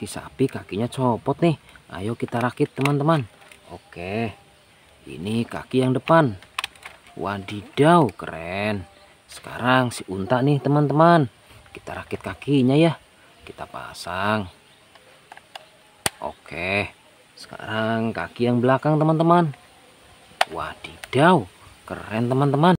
si sapi kakinya copot nih ayo kita rakit teman-teman oke ini kaki yang depan wadidaw keren sekarang si unta nih teman-teman kita rakit kakinya ya kita pasang oke sekarang kaki yang belakang teman-teman wadidaw keren teman-teman